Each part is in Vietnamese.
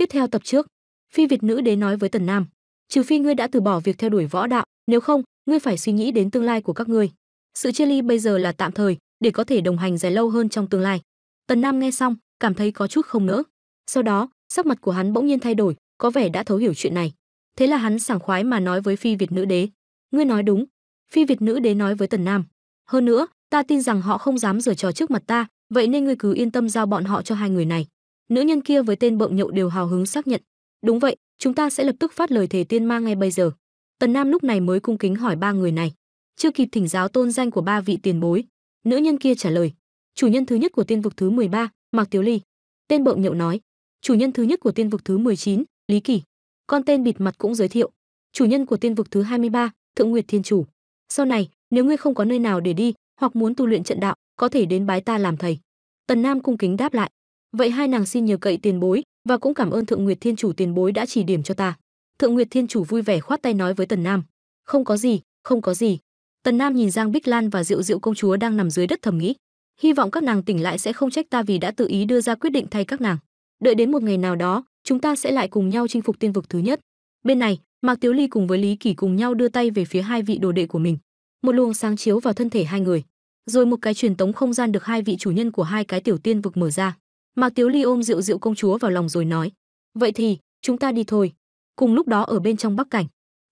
Tiếp theo tập trước, Phi Việt nữ đế nói với Tần Nam, trừ phi ngươi đã từ bỏ việc theo đuổi võ đạo, nếu không, ngươi phải suy nghĩ đến tương lai của các ngươi. Sự chia ly bây giờ là tạm thời, để có thể đồng hành dài lâu hơn trong tương lai. Tần Nam nghe xong, cảm thấy có chút không nỡ. Sau đó, sắc mặt của hắn bỗng nhiên thay đổi, có vẻ đã thấu hiểu chuyện này. Thế là hắn sảng khoái mà nói với Phi Việt nữ đế, "Ngươi nói đúng." Phi Việt nữ đế nói với Tần Nam, "Hơn nữa, ta tin rằng họ không dám giở trò trước mặt ta, vậy nên ngươi cứ yên tâm giao bọn họ cho hai người này." Nữ nhân kia với tên bợm nhậu đều hào hứng xác nhận. Đúng vậy, chúng ta sẽ lập tức phát lời thề tiên ma ngay bây giờ. Tần Nam lúc này mới cung kính hỏi ba người này. Chưa kịp thỉnh giáo tôn danh của ba vị tiền bối, nữ nhân kia trả lời. Chủ nhân thứ nhất của tiên vực thứ 13, Mạc tiểu Ly. Tên bợm nhậu nói. Chủ nhân thứ nhất của tiên vực thứ 19, Lý Kỳ. Con tên bịt mặt cũng giới thiệu. Chủ nhân của tiên vực thứ 23, Thượng Nguyệt Thiên Chủ. Sau này, nếu ngươi không có nơi nào để đi, hoặc muốn tu luyện trận đạo, có thể đến bái ta làm thầy. Tần Nam cung kính đáp lại, vậy hai nàng xin nhờ cậy tiền bối và cũng cảm ơn thượng nguyệt thiên chủ tiền bối đã chỉ điểm cho ta thượng nguyệt thiên chủ vui vẻ khoát tay nói với tần nam không có gì không có gì tần nam nhìn giang bích lan và diệu diệu công chúa đang nằm dưới đất thầm nghĩ hy vọng các nàng tỉnh lại sẽ không trách ta vì đã tự ý đưa ra quyết định thay các nàng đợi đến một ngày nào đó chúng ta sẽ lại cùng nhau chinh phục tiên vực thứ nhất bên này mạc tiếu ly cùng với lý kỷ cùng nhau đưa tay về phía hai vị đồ đệ của mình một luồng sáng chiếu vào thân thể hai người rồi một cái truyền tống không gian được hai vị chủ nhân của hai cái tiểu tiên vực mở ra Mạc Tiếu Ly ôm Diệu Diệu công chúa vào lòng rồi nói: "Vậy thì, chúng ta đi thôi." Cùng lúc đó ở bên trong Bắc Cảnh,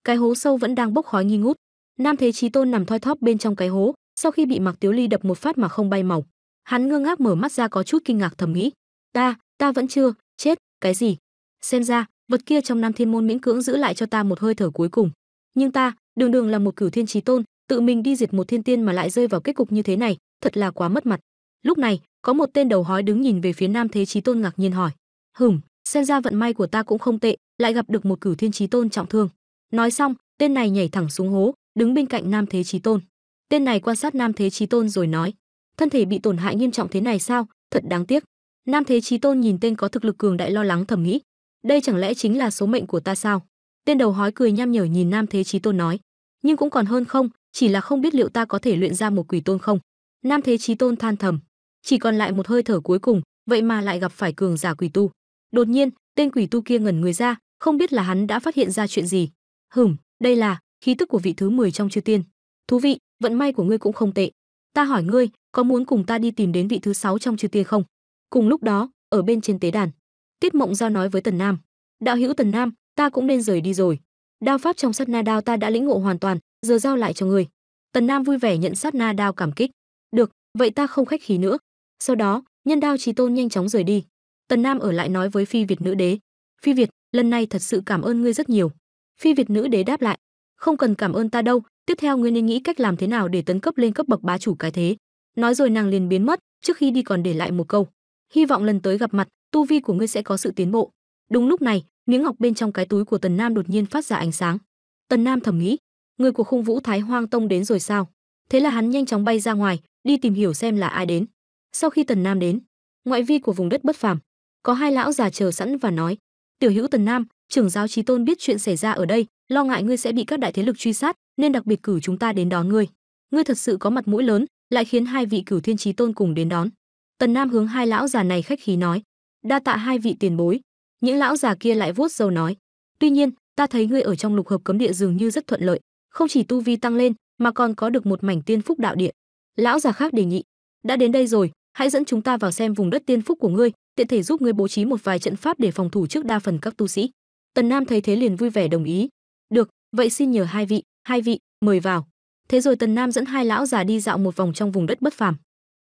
cái hố sâu vẫn đang bốc khói nghi ngút. Nam Thế Chí Tôn nằm thoi thóp bên trong cái hố, sau khi bị Mạc Tiếu Ly đập một phát mà không bay màu. Hắn ngơ ngác mở mắt ra có chút kinh ngạc thầm nghĩ: "Ta, ta vẫn chưa chết, cái gì? Xem ra, vật kia trong Nam Thiên môn miễn cưỡng giữ lại cho ta một hơi thở cuối cùng. Nhưng ta, đường đường là một cửu thiên chí tôn, tự mình đi diệt một thiên tiên mà lại rơi vào kết cục như thế này, thật là quá mất mặt." lúc này có một tên đầu hói đứng nhìn về phía nam thế chí tôn ngạc nhiên hỏi hửm xem ra vận may của ta cũng không tệ lại gặp được một cửu thiên chí tôn trọng thương nói xong tên này nhảy thẳng xuống hố đứng bên cạnh nam thế chí tôn tên này quan sát nam thế chí tôn rồi nói thân thể bị tổn hại nghiêm trọng thế này sao thật đáng tiếc nam thế chí tôn nhìn tên có thực lực cường đại lo lắng thầm nghĩ đây chẳng lẽ chính là số mệnh của ta sao tên đầu hói cười nham nhở nhìn nam thế chí tôn nói nhưng cũng còn hơn không chỉ là không biết liệu ta có thể luyện ra một quỷ tôn không nam thế chí tôn than thầm chỉ còn lại một hơi thở cuối cùng, vậy mà lại gặp phải cường giả quỷ tu. Đột nhiên, tên quỷ tu kia ngẩn người ra, không biết là hắn đã phát hiện ra chuyện gì. Hửm, đây là khí tức của vị thứ 10 trong chư tiên. Thú vị, vận may của ngươi cũng không tệ. Ta hỏi ngươi, có muốn cùng ta đi tìm đến vị thứ sáu trong chư tiên không? Cùng lúc đó, ở bên trên tế đàn, Tiết Mộng Giao nói với Tần Nam, "Đạo hữu Tần Nam, ta cũng nên rời đi rồi. Đao pháp trong sát na đao ta đã lĩnh ngộ hoàn toàn, giờ giao lại cho ngươi." Tần Nam vui vẻ nhận sát na đao cảm kích. "Được, vậy ta không khách khí nữa, sau đó nhân đao trí tôn nhanh chóng rời đi tần nam ở lại nói với phi việt nữ đế phi việt lần này thật sự cảm ơn ngươi rất nhiều phi việt nữ đế đáp lại không cần cảm ơn ta đâu tiếp theo ngươi nên nghĩ cách làm thế nào để tấn cấp lên cấp bậc bá chủ cái thế nói rồi nàng liền biến mất trước khi đi còn để lại một câu hy vọng lần tới gặp mặt tu vi của ngươi sẽ có sự tiến bộ đúng lúc này miếng ngọc bên trong cái túi của tần nam đột nhiên phát ra ánh sáng tần nam thầm nghĩ người của khung vũ thái hoang tông đến rồi sao thế là hắn nhanh chóng bay ra ngoài đi tìm hiểu xem là ai đến sau khi Tần Nam đến, ngoại vi của vùng đất bất phàm, có hai lão già chờ sẵn và nói: "Tiểu hữu Tần Nam, trưởng giáo Chí Tôn biết chuyện xảy ra ở đây, lo ngại ngươi sẽ bị các đại thế lực truy sát, nên đặc biệt cử chúng ta đến đón ngươi. Ngươi thật sự có mặt mũi lớn, lại khiến hai vị cửu thiên Chí Tôn cùng đến đón." Tần Nam hướng hai lão già này khách khí nói: "Đa tạ hai vị tiền bối." Những lão già kia lại vuốt dầu nói: "Tuy nhiên, ta thấy ngươi ở trong lục hợp cấm địa dường như rất thuận lợi, không chỉ tu vi tăng lên, mà còn có được một mảnh tiên phúc đạo địa." Lão già khác đề nghị: "Đã đến đây rồi, hãy dẫn chúng ta vào xem vùng đất tiên phúc của ngươi tiện thể giúp ngươi bố trí một vài trận pháp để phòng thủ trước đa phần các tu sĩ tần nam thấy thế liền vui vẻ đồng ý được vậy xin nhờ hai vị hai vị mời vào thế rồi tần nam dẫn hai lão già đi dạo một vòng trong vùng đất bất phàm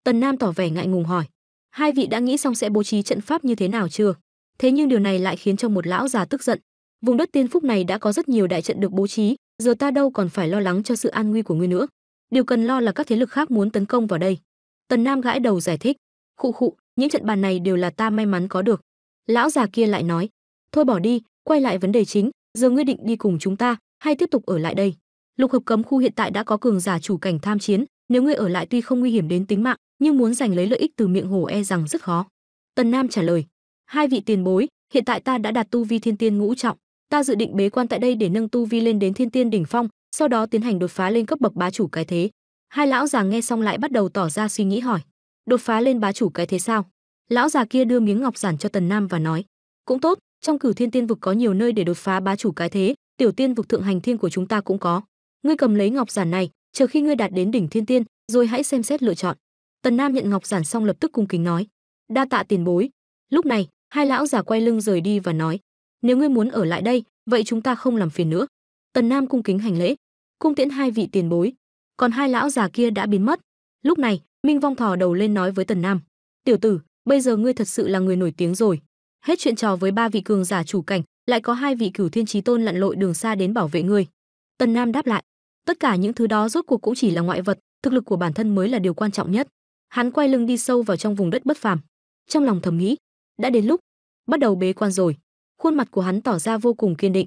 tần nam tỏ vẻ ngại ngùng hỏi hai vị đã nghĩ xong sẽ bố trí trận pháp như thế nào chưa thế nhưng điều này lại khiến cho một lão già tức giận vùng đất tiên phúc này đã có rất nhiều đại trận được bố trí giờ ta đâu còn phải lo lắng cho sự an nguy của ngươi nữa điều cần lo là các thế lực khác muốn tấn công vào đây Tần Nam gãi đầu giải thích, khụ khụ, những trận bàn này đều là ta may mắn có được. Lão già kia lại nói, thôi bỏ đi, quay lại vấn đề chính, giờ ngươi định đi cùng chúng ta hay tiếp tục ở lại đây? Lục hợp cấm khu hiện tại đã có cường giả chủ cảnh tham chiến, nếu ngươi ở lại tuy không nguy hiểm đến tính mạng, nhưng muốn giành lấy lợi ích từ miệng hồ e rằng rất khó. Tần Nam trả lời, hai vị tiền bối, hiện tại ta đã đạt tu vi thiên tiên ngũ trọng, ta dự định bế quan tại đây để nâng tu vi lên đến thiên tiên đỉnh phong, sau đó tiến hành đột phá lên cấp bậc bá chủ cái thế. Hai lão già nghe xong lại bắt đầu tỏ ra suy nghĩ hỏi, đột phá lên bá chủ cái thế sao? Lão già kia đưa miếng ngọc giản cho Tần Nam và nói, cũng tốt, trong cửu thiên tiên vực có nhiều nơi để đột phá bá chủ cái thế, tiểu tiên vực thượng hành thiên của chúng ta cũng có. Ngươi cầm lấy ngọc giản này, chờ khi ngươi đạt đến đỉnh thiên tiên, rồi hãy xem xét lựa chọn. Tần Nam nhận ngọc giản xong lập tức cung kính nói, đa tạ tiền bối. Lúc này, hai lão già quay lưng rời đi và nói, nếu ngươi muốn ở lại đây, vậy chúng ta không làm phiền nữa. Tần Nam cung kính hành lễ, cung tiễn hai vị tiền bối còn hai lão già kia đã biến mất. Lúc này, Minh Vong thò đầu lên nói với Tần Nam: "Tiểu tử, bây giờ ngươi thật sự là người nổi tiếng rồi. Hết chuyện trò với ba vị cường giả chủ cảnh, lại có hai vị cửu thiên chí tôn lặn lội đường xa đến bảo vệ ngươi." Tần Nam đáp lại: "Tất cả những thứ đó rốt cuộc cũng chỉ là ngoại vật, thực lực của bản thân mới là điều quan trọng nhất." Hắn quay lưng đi sâu vào trong vùng đất bất phàm, trong lòng thầm nghĩ: "Đã đến lúc bắt đầu bế quan rồi." Khuôn mặt của hắn tỏ ra vô cùng kiên định.